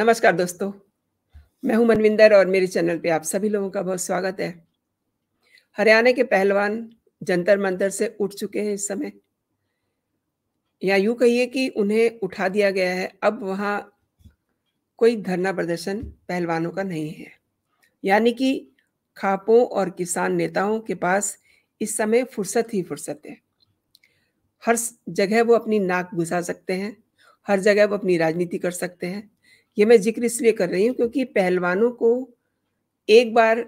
नमस्कार दोस्तों मैं हूं मनविंदर और मेरे चैनल पे आप सभी लोगों का बहुत स्वागत है हरियाणा के पहलवान जंतर मंतर से उठ चुके हैं इस समय या यूं कहिए कि उन्हें उठा दिया गया है अब वहाँ कोई धरना प्रदर्शन पहलवानों का नहीं है यानी कि खापों और किसान नेताओं के पास इस समय फुर्सत ही फुर्सत है हर जगह वो अपनी नाक घुसा सकते हैं हर जगह वो अपनी राजनीति कर सकते हैं ये मैं जिक्र इसलिए कर रही हूँ क्योंकि पहलवानों को एक बार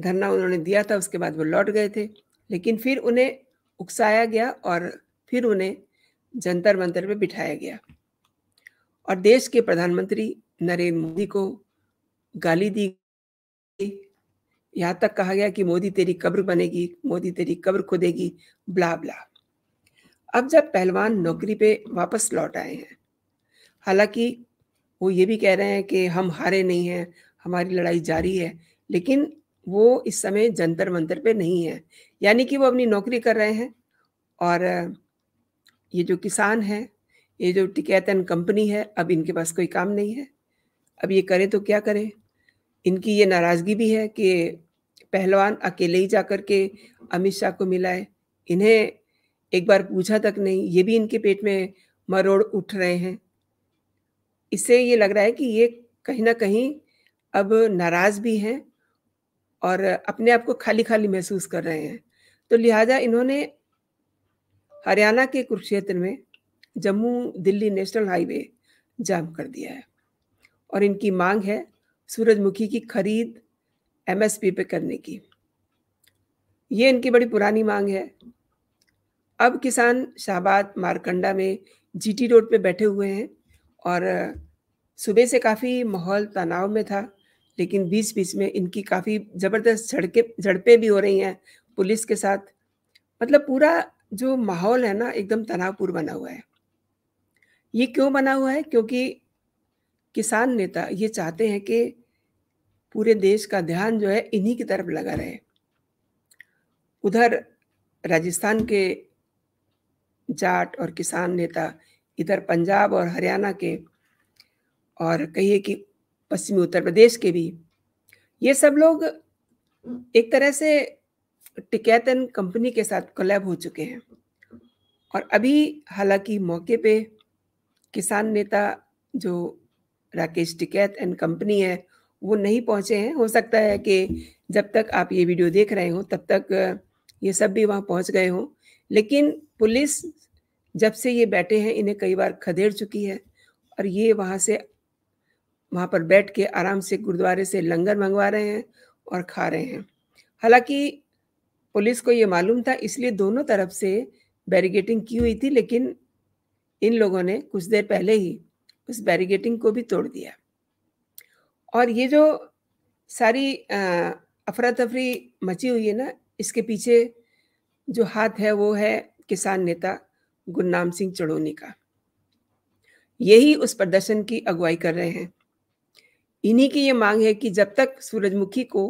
धरना उन्होंने दिया था उसके बाद वो लौट गए थे लेकिन फिर उन्हें उकसाया गया और फिर उन्हें जंतर मंतर पर बिठाया गया और देश के प्रधानमंत्री नरेंद्र मोदी को गाली दी गई यहाँ तक कहा गया कि मोदी तेरी कब्र बनेगी मोदी तेरी कब्र खोदेगी ब्ला ब्ला अब जब पहलवान नौकरी पे वापस लौट आए हैं हालांकि वो ये भी कह रहे हैं कि हम हारे नहीं हैं हमारी लड़ाई जारी है लेकिन वो इस समय जंतर मंतर पे नहीं है यानी कि वो अपनी नौकरी कर रहे हैं और ये जो किसान है ये जो टिकैतन कंपनी है अब इनके पास कोई काम नहीं है अब ये करें तो क्या करें इनकी ये नाराज़गी भी है कि पहलवान अकेले ही जा कर के अमित शाह को मिलाए इन्हें एक बार पूछा तक नहीं ये भी इनके पेट में मरोड़ उठ रहे हैं इससे ये लग रहा है कि ये कहीं ना कहीं अब नाराज भी हैं और अपने आप को खाली खाली महसूस कर रहे हैं तो लिहाजा इन्होंने हरियाणा के कुरुक्षेत्र में जम्मू दिल्ली नेशनल हाईवे जाम कर दिया है और इनकी मांग है सूरजमुखी की खरीद एमएसपी पे करने की ये इनकी बड़ी पुरानी मांग है अब किसान शाहबाद मारकंडा में जीटी रोड पे बैठे हुए हैं और सुबह से काफ़ी माहौल तनाव में था लेकिन बीच बीच में इनकी काफ़ी ज़बरदस्त झड़के झड़पें भी हो रही हैं पुलिस के साथ मतलब पूरा जो माहौल है ना एकदम तनावपूर्ण बना हुआ है ये क्यों बना हुआ है क्योंकि किसान नेता ये चाहते हैं कि पूरे देश का ध्यान जो है इन्हीं की तरफ लगा रहे उधर राजस्थान के जाट और किसान नेता इधर पंजाब और हरियाणा के और कहिए कि पश्चिमी उत्तर प्रदेश के भी ये सब लोग एक तरह से टिकैतन कंपनी के साथ कोलैब हो चुके हैं और अभी हालांकि मौके पे किसान नेता जो राकेश टिकैत एंड कंपनी है वो नहीं पहुंचे हैं हो सकता है कि जब तक आप ये वीडियो देख रहे हो तब तक ये सब भी वहाँ पहुँच गए हों लेकिन पुलिस जब से ये बैठे हैं इन्हें कई बार खदेड़ चुकी है और ये वहाँ से वहाँ पर बैठ के आराम से गुरुद्वारे से लंगर मंगवा रहे हैं और खा रहे हैं हालांकि पुलिस को ये मालूम था इसलिए दोनों तरफ से बैरिगेटिंग की हुई थी लेकिन इन लोगों ने कुछ देर पहले ही उस बैरिगेटिंग को भी तोड़ दिया और ये जो सारी अफरा तफरी मची हुई है ना इसके पीछे जो हाथ है वो है किसान नेता गुरनाम सिंह चढ़ोनी का यही उस प्रदर्शन की अगुवाई कर रहे हैं इन्हीं की ये मांग है कि जब तक सूरजमुखी को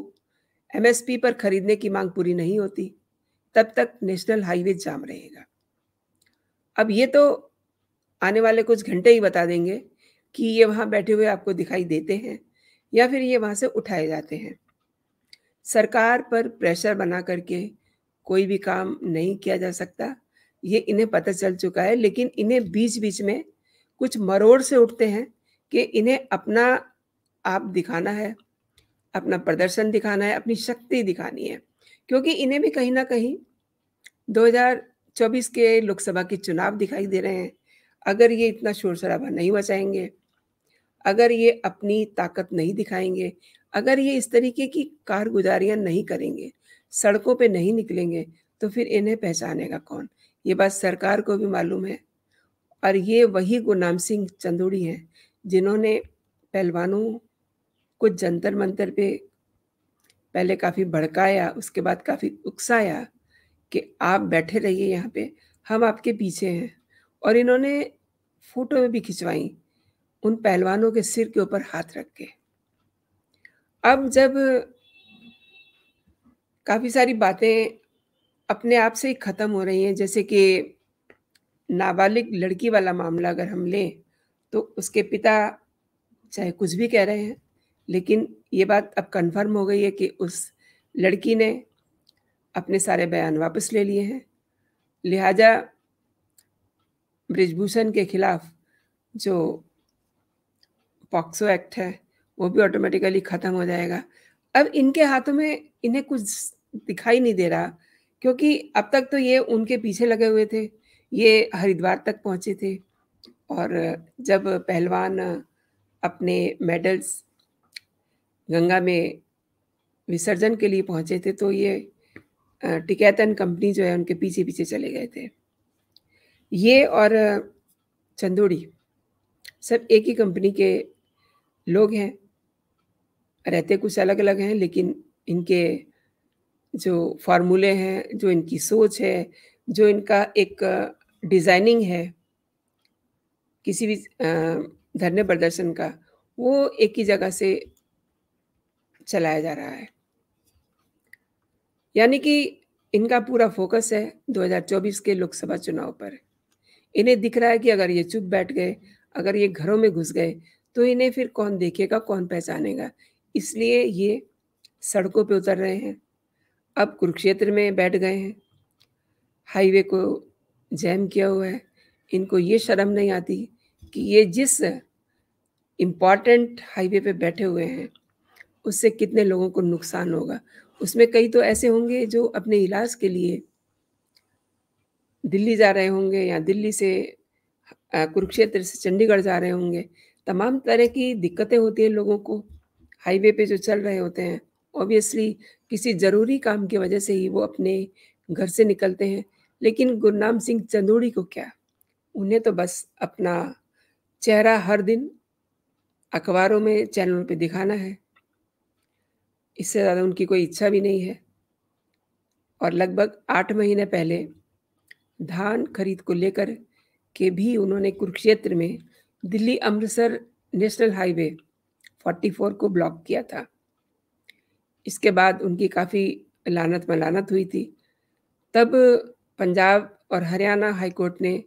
एमएसपी पर खरीदने की मांग पूरी नहीं होती तब तक नेशनल हाईवे जाम रहेगा अब ये तो आने वाले कुछ घंटे ही बता देंगे कि ये वहाँ बैठे हुए आपको दिखाई देते हैं या फिर ये वहाँ से उठाए जाते हैं सरकार पर प्रेशर बना करके कोई भी काम नहीं किया जा सकता ये इन्हें पता चल चुका है लेकिन इन्हें बीच बीच में कुछ मरोड़ से उठते हैं कि इन्हें अपना आप दिखाना है अपना प्रदर्शन दिखाना है अपनी शक्ति दिखानी है क्योंकि इन्हें भी कहीं ना कहीं 2024 के लोकसभा के चुनाव दिखाई दे रहे हैं अगर ये इतना शोर शराबा नहीं बचाएंगे अगर ये अपनी ताकत नहीं दिखाएंगे अगर ये इस तरीके की कारगुजारियां नहीं करेंगे सड़कों पे नहीं निकलेंगे तो फिर इन्हें पहचानेगा कौन ये बात सरकार को भी मालूम है और ये वही गुनाम सिंह चंदूड़ी हैं जिन्होंने पहलवानों को जंतर मंतर पे पहले काफ़ी भड़काया उसके बाद काफ़ी उकसाया कि आप बैठे रहिए यहाँ पे हम आपके पीछे हैं और इन्होंने फोटो में भी खिंचवाई उन पहलवानों के सिर के ऊपर हाथ रख के अब जब काफ़ी सारी बातें अपने आप से ही ख़त्म हो रही हैं जैसे कि नाबालिग लड़की वाला मामला अगर हम लें तो उसके पिता चाहे कुछ भी कह रहे हैं लेकिन ये बात अब कन्फर्म हो गई है कि उस लड़की ने अपने सारे बयान वापस ले लिए हैं लिहाजा ब्रिजभूषण के खिलाफ जो पॉक्सो एक्ट है वो भी ऑटोमेटिकली ख़त्म हो जाएगा अब इनके हाथों में इन्हें कुछ दिखाई नहीं दे रहा क्योंकि अब तक तो ये उनके पीछे लगे हुए थे ये हरिद्वार तक पहुंचे थे और जब पहलवान अपने मेडल्स गंगा में विसर्जन के लिए पहुंचे थे तो ये टिकैतन कंपनी जो है उनके पीछे पीछे चले गए थे ये और चंदोड़ी सब एक ही कंपनी के लोग हैं रहते कुछ अलग अलग हैं लेकिन इनके जो फार्मूले हैं जो इनकी सोच है जो इनका एक डिज़ाइनिंग है किसी भी धरने प्रदर्शन का वो एक ही जगह से चलाया जा रहा है यानी कि इनका पूरा फोकस है 2024 के लोकसभा चुनाव पर इन्हें दिख रहा है कि अगर ये चुप बैठ गए अगर ये घरों में घुस गए तो इन्हें फिर कौन देखेगा कौन पहचानेगा इसलिए ये सड़कों पे उतर रहे हैं अब कुरुक्षेत्र में बैठ गए हैं हाईवे को जैम किया हुआ है इनको ये शर्म नहीं आती कि ये जिस इम्पॉर्टेंट हाईवे पे बैठे हुए हैं उससे कितने लोगों को नुकसान होगा उसमें कई तो ऐसे होंगे जो अपने इलाज के लिए दिल्ली जा रहे होंगे या दिल्ली से कुरुक्षेत्र से चंडीगढ़ जा रहे होंगे तमाम तरह की दिक्कतें होती हैं लोगों को हाईवे पे जो चल रहे होते हैं ऑब्वियसली किसी ज़रूरी काम की वजह से ही वो अपने घर से निकलते हैं लेकिन गुरनाम सिंह चंदूड़ी को क्या उन्हें तो बस अपना चेहरा हर दिन अखबारों में चैनलों पे दिखाना है इससे ज़्यादा उनकी कोई इच्छा भी नहीं है और लगभग आठ महीने पहले धान खरीद को लेकर के भी उन्होंने कुरुक्षेत्र में दिल्ली अमृतसर नेशनल हाईवे 44 को ब्लॉक किया था इसके बाद उनकी काफ़ी लानत मलानत हुई थी तब पंजाब और हरियाणा हाईकोर्ट ने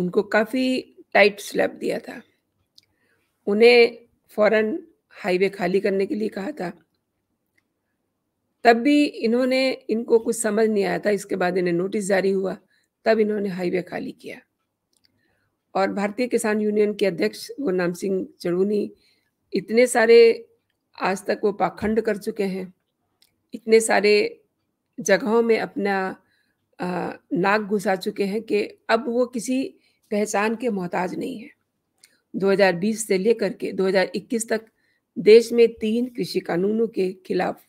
उनको काफ़ी टाइट स्लैब दिया था उन्हें फौरन हाईवे खाली करने के लिए कहा था तब भी इन्होंने इनको कुछ समझ नहीं आया था इसके बाद इन्हें नोटिस जारी हुआ तब इन्होंने हाईवे खाली किया और भारतीय किसान यूनियन के अध्यक्ष गुरनाम सिंह चढ़ूनी इतने सारे आज तक वो पाखंड कर चुके हैं इतने सारे जगहों में अपना नाक घुसा चुके हैं कि अब वो किसी पहचान के मोहताज नहीं है 2020 से लेकर के 2021 तक देश में तीन कृषि कानूनों के खिलाफ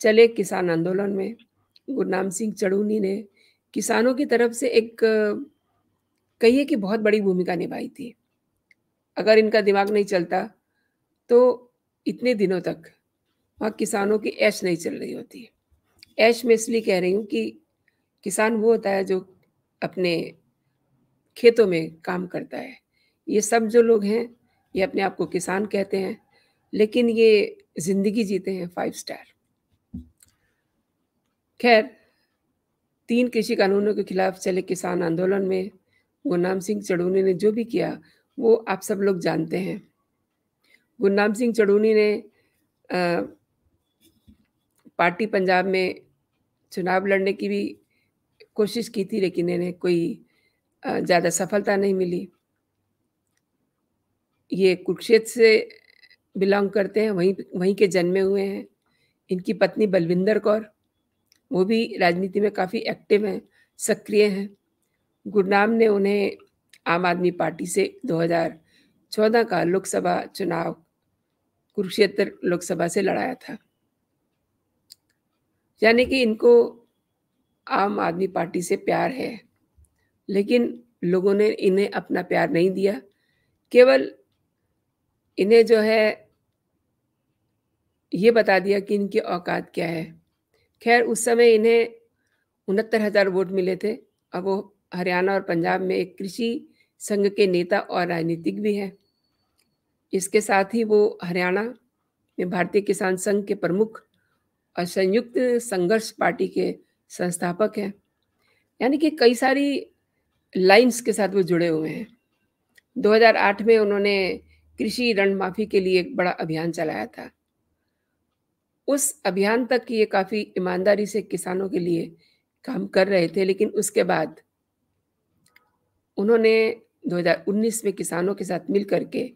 चले किसान आंदोलन में गुरनाम सिंह चड़ूनी ने किसानों की तरफ से एक कहिए कि बहुत बड़ी भूमिका निभाई थी अगर इनका दिमाग नहीं चलता तो इतने दिनों तक वहाँ किसानों की ऐश नहीं चल रही होती है ऐश में इसलिए कह रही हूँ कि किसान वो होता है जो अपने खेतों में काम करता है ये सब जो लोग हैं ये अपने आप को किसान कहते हैं लेकिन ये ज़िंदगी जीते हैं फाइव स्टार खैर तीन कृषि कानूनों के खिलाफ चले किसान आंदोलन में गुरनाम सिंह चढ़ूनी ने जो भी किया वो आप सब लोग जानते हैं गुरनाम सिंह चढ़ूनी ने आ, पार्टी पंजाब में चुनाव लड़ने की भी कोशिश की थी लेकिन इन्हें कोई ज़्यादा सफलता नहीं मिली ये कुरुक्षेत्र से बिलोंग करते हैं वहीं वहीं के जन्मे हुए हैं इनकी पत्नी बलविंदर कौर वो भी राजनीति में काफ़ी एक्टिव हैं सक्रिय हैं गुरनाम ने उन्हें आम आदमी पार्टी से 2014 का लोकसभा चुनाव कुरुक्षेत्र लोकसभा से लड़ाया था यानी कि इनको आम आदमी पार्टी से प्यार है लेकिन लोगों ने इन्हें अपना प्यार नहीं दिया केवल इन्हें जो है ये बता दिया कि इनकी औकात क्या है खैर उस समय इन्हें उनहत्तर हज़ार वोट मिले थे अब वो हरियाणा और पंजाब में एक कृषि संघ के नेता और राजनीतिक भी हैं इसके साथ ही वो हरियाणा में भारतीय किसान संघ के प्रमुख और संयुक्त संघर्ष पार्टी के संस्थापक हैं यानी कि कई सारी लाइंस के साथ वो जुड़े हुए हैं 2008 में उन्होंने कृषि ऋण माफी के लिए एक बड़ा अभियान चलाया था उस अभियान तक ये काफ़ी ईमानदारी से किसानों के लिए काम कर रहे थे लेकिन उसके बाद उन्होंने 2019 में किसानों के साथ मिल करके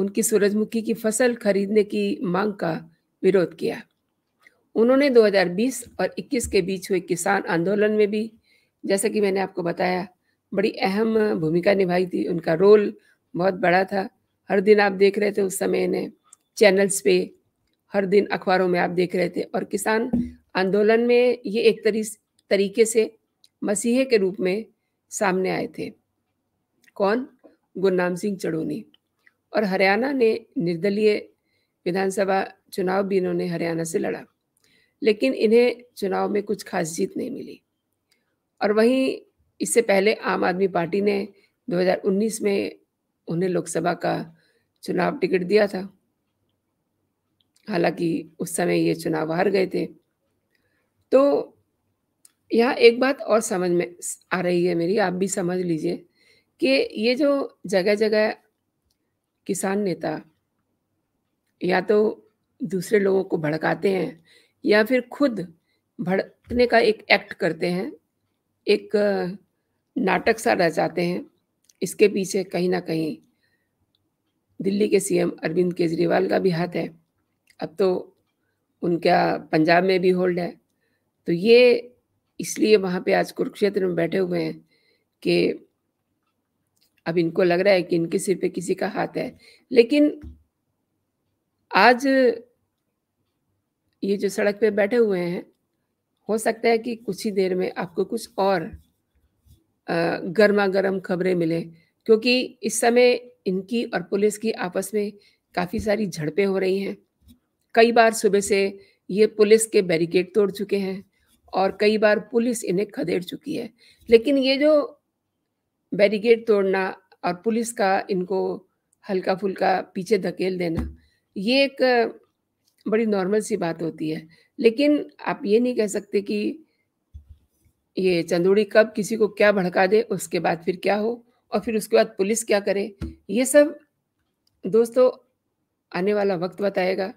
उनकी सूरजमुखी की फसल खरीदने की मांग का विरोध किया उन्होंने 2020 और 21 के बीच हुए किसान आंदोलन में भी जैसा कि मैंने आपको बताया बड़ी अहम भूमिका निभाई थी उनका रोल बहुत बड़ा था हर दिन आप देख रहे थे उस समय इन्हें चैनल्स पे हर दिन अखबारों में आप देख रहे थे और किसान आंदोलन में ये एक तरी तरीके से मसीहे के रूप में सामने आए थे कौन गुरनाम सिंह चढ़ोनी और हरियाणा ने निर्दलीय विधानसभा चुनाव भी इन्होंने हरियाणा से लड़ा लेकिन इन्हें चुनाव में कुछ खास जीत नहीं मिली और वहीं इससे पहले आम आदमी पार्टी ने 2019 में उन्हें लोकसभा का चुनाव टिकट दिया था हालांकि उस समय ये चुनाव हार गए थे तो यहाँ एक बात और समझ में आ रही है मेरी आप भी समझ लीजिए कि ये जो जगह जगह किसान नेता या तो दूसरे लोगों को भड़काते हैं या फिर खुद भड़कने का एक एक्ट करते हैं एक नाटक सा रचाते हैं इसके पीछे कहीं ना कहीं दिल्ली के सीएम अरविंद केजरीवाल का भी हाथ है अब तो उनका पंजाब में भी होल्ड है तो ये इसलिए वहाँ पे आज कुरुक्षेत्र में बैठे हुए हैं कि अब इनको लग रहा है कि इनके सिर पे किसी का हाथ है लेकिन आज ये जो सड़क पे बैठे हुए हैं हो सकता है कि कुछ ही देर में आपको कुछ और गर्मा गर्म खबरें मिले क्योंकि इस समय इनकी और पुलिस की आपस में काफ़ी सारी झड़पें हो रही हैं कई बार सुबह से ये पुलिस के बैरिकेड तोड़ चुके हैं और कई बार पुलिस इन्हें खदेड़ चुकी है लेकिन ये जो बैरिकेड तोड़ना और पुलिस का इनको हल्का फुल्का पीछे धकेल देना ये एक बड़ी नॉर्मल सी बात होती है लेकिन आप ये नहीं कह सकते कि ये चंदोड़ी कब किसी को क्या भड़का दे उसके बाद फिर क्या हो और फिर उसके बाद पुलिस क्या करे ये सब दोस्तों आने वाला वक्त बताएगा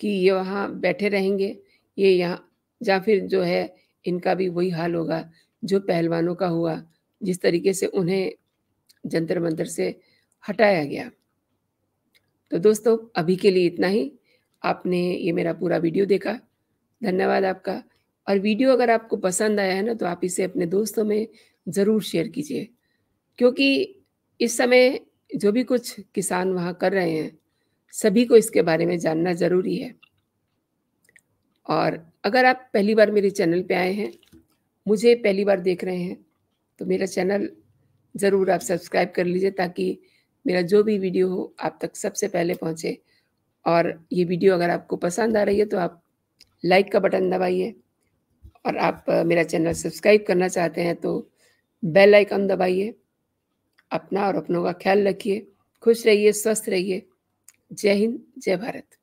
कि ये वहाँ बैठे रहेंगे ये यहाँ या फिर जो है इनका भी वही हाल होगा जो पहलवानों का हुआ जिस तरीके से उन्हें जंतर मंतर से हटाया गया तो दोस्तों अभी के लिए इतना ही आपने ये मेरा पूरा वीडियो देखा धन्यवाद आपका और वीडियो अगर आपको पसंद आया है ना तो आप इसे अपने दोस्तों में ज़रूर शेयर कीजिए क्योंकि इस समय जो भी कुछ किसान वहाँ कर रहे हैं सभी को इसके बारे में जानना ज़रूरी है और अगर आप पहली बार मेरे चैनल पे आए हैं मुझे पहली बार देख रहे हैं तो मेरा चैनल ज़रूर आप सब्सक्राइब कर लीजिए ताकि मेरा जो भी वीडियो हो आप तक सबसे पहले पहुँचे और ये वीडियो अगर आपको पसंद आ रही है तो आप लाइक का बटन दबाइए और आप मेरा चैनल सब्सक्राइब करना चाहते हैं तो बेल आइकन दबाइए अपना और अपनों का ख्याल रखिए खुश रहिए स्वस्थ रहिए जय हिंद जय भारत